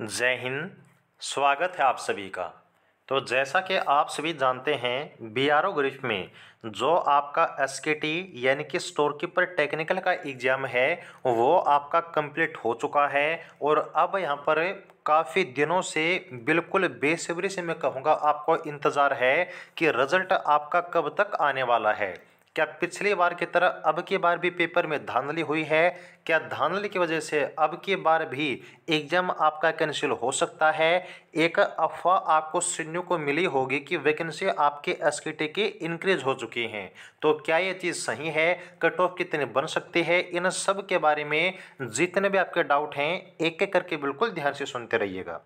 जय हिंद स्वागत है आप सभी का तो जैसा कि आप सभी जानते हैं बी आर ओ ग्रिफ में जो आपका एस के टी यानी कि स्टोर कीपर टेक्निकल का एग्ज़ाम है वो आपका कंप्लीट हो चुका है और अब यहाँ पर काफ़ी दिनों से बिल्कुल बेसब्री से मैं कहूँगा आपको इंतज़ार है कि रिज़ल्ट आपका कब तक आने वाला है क्या पिछली बार की तरह अब की बार भी पेपर में धांधली हुई है क्या धांधली की वजह से अब की बार भी एग्जाम आपका कैंसिल हो सकता है एक अफवाह आपको सुनने को मिली होगी कि वैकेंसी आपके एस के इंक्रीज हो चुकी हैं तो क्या ये चीज़ सही है कट ऑफ कितनी बन सकती है इन सब के बारे में जितने भी आपके डाउट हैं एक एक करके बिल्कुल ध्यान से सुनते रहिएगा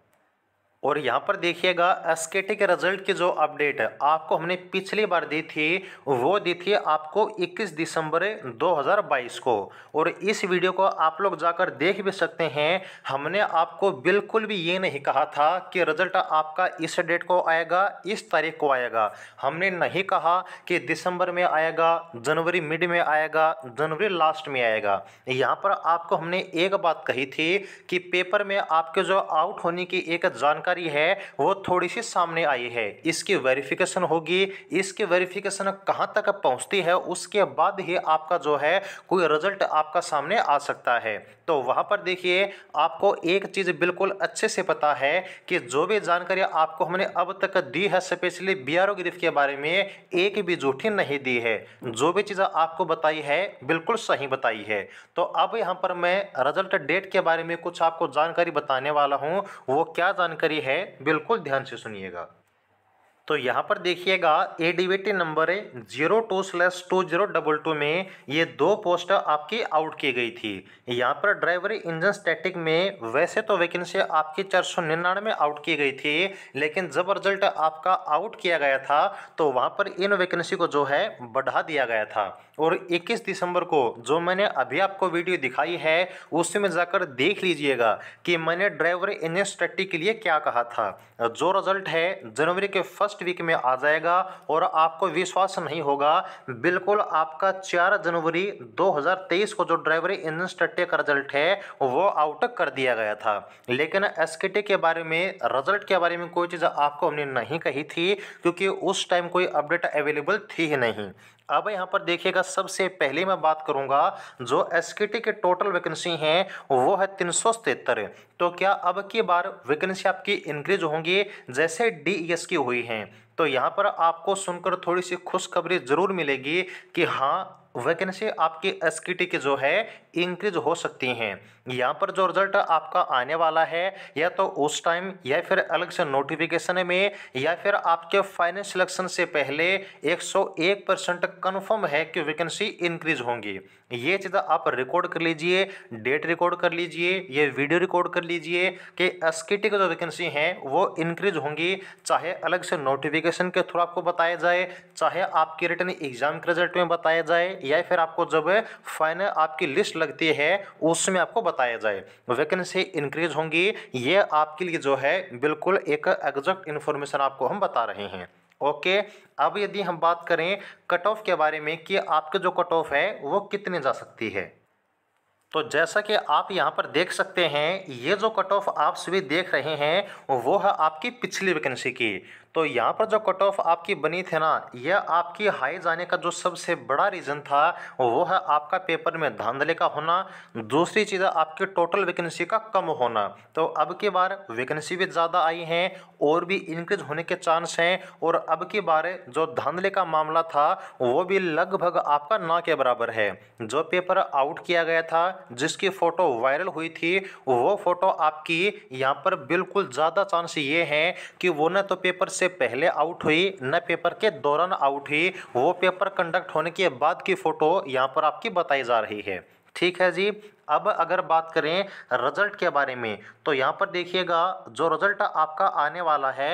और यहाँ पर देखिएगा एस के टी के रिजल्ट की जो अपडेट है आपको हमने पिछली बार दी थी वो दी थी आपको 21 दिसंबर 2022 को और इस वीडियो को आप लोग जाकर देख भी सकते हैं हमने आपको बिल्कुल भी ये नहीं कहा था कि रिजल्ट आपका इस डेट को आएगा इस तारीख को आएगा हमने नहीं कहा कि दिसंबर में आएगा जनवरी मिड में आएगा जनवरी लास्ट में आएगा यहाँ पर आपको हमने एक बात कही थी कि पेपर में आपके जो आउट होने की एक जानकारी जानकारी है वो थोड़ी सी सामने आई है इसकी वेरिफिकेशन होगी इसकी वेरिफिकेशन कहाँ तक पहुँचती है उसके बाद ही आपका जो है कोई रिजल्ट आपका सामने आ सकता है तो वहाँ पर देखिए आपको एक चीज़ बिल्कुल अच्छे से पता है कि जो भी जानकारी आपको हमने अब तक दी है स्पेशली बी आर के बारे में एक भी झूठी नहीं दी है जो भी चीज़ आपको बताई है बिल्कुल सही बताई है तो अब यहाँ पर मैं रिजल्ट डेट के बारे में कुछ आपको जानकारी बताने वाला हूँ वो क्या जानकारी है बिल्कुल ध्यान से सुनिएगा तो यहाँ पर देखिएगा ए डिविटी नंबर है zero two slash two zero double two में ये दो पोस्ट आपकी आउट की गई थी यहाँ पर ड्राइवर इंजन स्टैटिक में वैसे तो वैकेंसी आपकी चार सौ निन्यानवे आउट की गई थी लेकिन जब रिजल्ट आपका आउट किया गया था तो वहाँ पर इन वैकेंसी को जो है बढ़ा दिया गया था और इक्कीस दिसंबर को जो मैंने अभी आपको वीडियो दिखाई है उसमें जाकर देख लीजिएगा कि मैंने ड्राइवर इंजन स्टैटिक के लिए क्या कहा था जो रिजल्ट है जनवरी के फर्स्ट फर्स्ट वीक में आ जाएगा और आपको विश्वास नहीं होगा बिल्कुल आपका चार जनवरी 2023 को जो ड्राइवर इंजन स्टट्टे का रिजल्ट है वो आउट कर दिया गया था लेकिन एस के बारे में रिजल्ट के बारे में कोई चीज़ आपको हमने नहीं कही थी क्योंकि उस टाइम कोई अपडेट अवेलेबल थी ही नहीं अब यहाँ पर देखिएगा सबसे पहले मैं बात करूँगा जो एस के टोटल वैकेंसी हैं वो है तीन तो क्या अब की बार वैकेंसी आपकी इंक्रीज होंगी जैसे डी की e हुई हैं तो यहाँ पर आपको सुनकर थोड़ी सी खुशखबरी ज़रूर मिलेगी कि हाँ वैकेंसी आपकी एस की टी की जो है इंक्रीज हो सकती हैं यहाँ पर जो रिजल्ट आपका आने वाला है या तो उस टाइम या फिर अलग से नोटिफिकेशन में या फिर आपके फाइनल सिलेक्शन से पहले 101 परसेंट कन्फर्म है कि वैकेंसी इंक्रीज होंगी ये चीज़ें आप रिकॉर्ड कर लीजिए डेट रिकॉर्ड कर लीजिए ये वीडियो रिकॉर्ड कर लीजिए कि एस की जो वैकेंसी हैं वो इंक्रीज होंगी चाहे अलग से नोटिफिकेशन के थ्रू आपको बताया जाए चाहे आपके रिटर्न एग्जाम के रिजल्ट में बताया जाए या फिर आपको जब फाइनल आपकी लिस्ट लगती है उसमें आपको बताया जाए वैकेंसी इंक्रीज होंगी ये आपके लिए जो है बिल्कुल एक एग्जैक्ट इन्फॉर्मेशन आपको हम बता रहे हैं ओके अब यदि हम बात करें कट ऑफ के बारे में कि आपके जो कट ऑफ है वो कितने जा सकती है तो जैसा कि आप यहाँ पर देख सकते हैं ये जो कट ऑफ आप सभी देख रहे हैं वो है आपकी पिछली वैकेंसी की तो यहाँ पर जो कट ऑफ आपकी बनी थी ना यह आपकी हाई जाने का जो सबसे बड़ा रीज़न था वो है आपका पेपर में धांधले का होना दूसरी चीज़ है आपकी टोटल वैकेंसी का कम होना तो अब की बार वैकेंसी भी ज़्यादा आई हैं और भी इंक्रीज होने के चांस हैं और अब की बार जो धांधले का मामला था वो भी लगभग आपका ना के बराबर है जो पेपर आउट किया गया था जिसकी फ़ोटो वायरल हुई थी वो फ़ोटो आपकी यहाँ पर बिल्कुल ज़्यादा चांस ये हैं कि वो ना तो पेपर उससे पहले आउट हुई न पेपर के दौरान आउट हुई वो पेपर कंडक्ट होने के बाद की फ़ोटो यहाँ पर आपकी बताई जा रही है ठीक है जी अब अगर बात करें रिजल्ट के बारे में तो यहाँ पर देखिएगा जो रिजल्ट आपका आने वाला है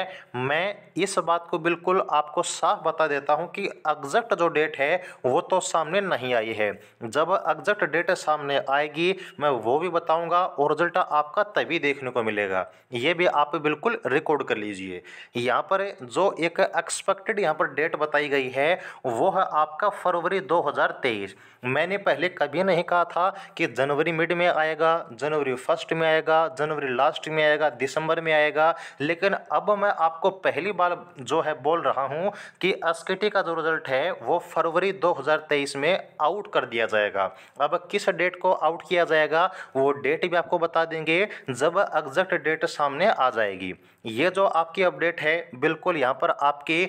मैं इस बात को बिल्कुल आपको साफ बता देता हूँ कि एग्जैक्ट जो डेट है वो तो सामने नहीं आई है जब एग्जैक्ट डेट सामने आएगी मैं वो भी बताऊँगा और रिजल्ट आपका तभी देखने को मिलेगा ये भी आप बिल्कुल रिकॉर्ड कर लीजिए यहाँ पर जो एक एक्सपेक्टेड यहाँ पर डेट बताई गई है वो है आपका फरवरी दो मैंने पहले कभी नहीं कहा था कि जनवरी फरवरी मिड में आएगा जनवरी फर्स्ट में आएगा जनवरी लास्ट में आएगा दिसंबर में आएगा लेकिन अब मैं आपको पहली बार जो है बोल रहा हूँ कि एस का जो रिजल्ट है वो फरवरी 2023 में आउट कर दिया जाएगा अब किस डेट को आउट किया जाएगा वो डेट भी आपको बता देंगे जब एग्जैक्ट डेट सामने आ जाएगी ये जो आपकी अपडेट है बिल्कुल यहाँ पर आपके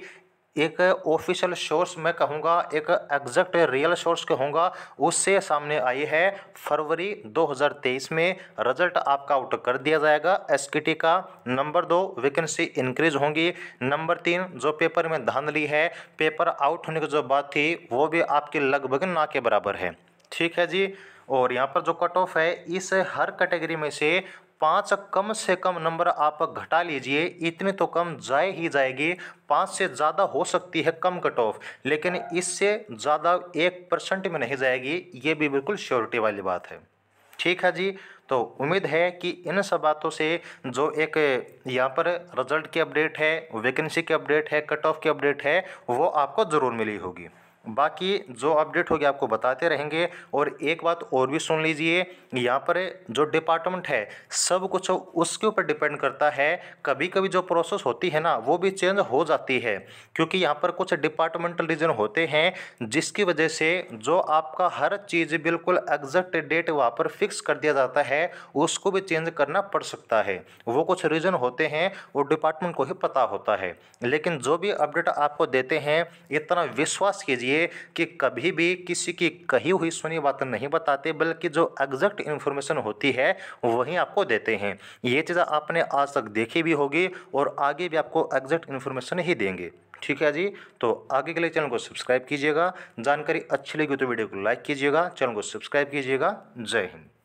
एक ऑफिशियल सोर्स मैं कहूँगा एक एग्जैक्ट रियल सोर्स कहूँगा उससे सामने आई है फरवरी 2023 में रिजल्ट आपका आउट कर दिया जाएगा एस का नंबर दो वैकेंसी इंक्रीज होंगी नंबर तीन जो पेपर में धांधली है पेपर आउट होने की जो बात थी वो भी आपके लगभग ना के बराबर है ठीक है जी और यहाँ पर जो कट ऑफ है इस हर कैटेगरी में से पाँच कम से कम नंबर आप घटा लीजिए इतने तो कम जाए ही जाएगी पाँच से ज़्यादा हो सकती है कम कट ऑफ लेकिन इससे ज़्यादा एक परसेंट में नहीं जाएगी ये भी बिल्कुल श्योरिटी वाली बात है ठीक है जी तो उम्मीद है कि इन सब बातों से जो एक यहाँ पर रिजल्ट की अपडेट है वैकेंसी की अपडेट है कट ऑफ की अपडेट है वो आपको ज़रूर मिली होगी बाकी जो अपडेट होगी आपको बताते रहेंगे और एक बात और भी सुन लीजिए यहाँ पर जो डिपार्टमेंट है सब कुछ उसके ऊपर डिपेंड करता है कभी कभी जो प्रोसेस होती है ना वो भी चेंज हो जाती है क्योंकि यहाँ पर कुछ डिपार्टमेंटल रीजन होते हैं जिसकी वजह से जो आपका हर चीज़ बिल्कुल एग्जैक्ट डेट वहाँ पर फिक्स कर दिया जाता है उसको भी चेंज करना पड़ सकता है वो कुछ रीजन होते हैं वो डिपार्टमेंट को ही पता होता है लेकिन जो भी अपडेट आपको देते हैं इतना विश्वास कीजिए चाहिए कि कभी भी किसी की कही हुई सुनी बात नहीं बताते बल्कि जो एग्जैक्ट इन्फॉर्मेशन होती है वही आपको देते हैं ये चीज़ आपने आज तक देखी भी होगी और आगे भी आपको एग्जैक्ट इन्फॉर्मेशन ही देंगे ठीक है जी तो आगे के लिए चैनल को सब्सक्राइब कीजिएगा जानकारी अच्छी लगी तो वीडियो को लाइक कीजिएगा चैनल को सब्सक्राइब कीजिएगा जय हिंद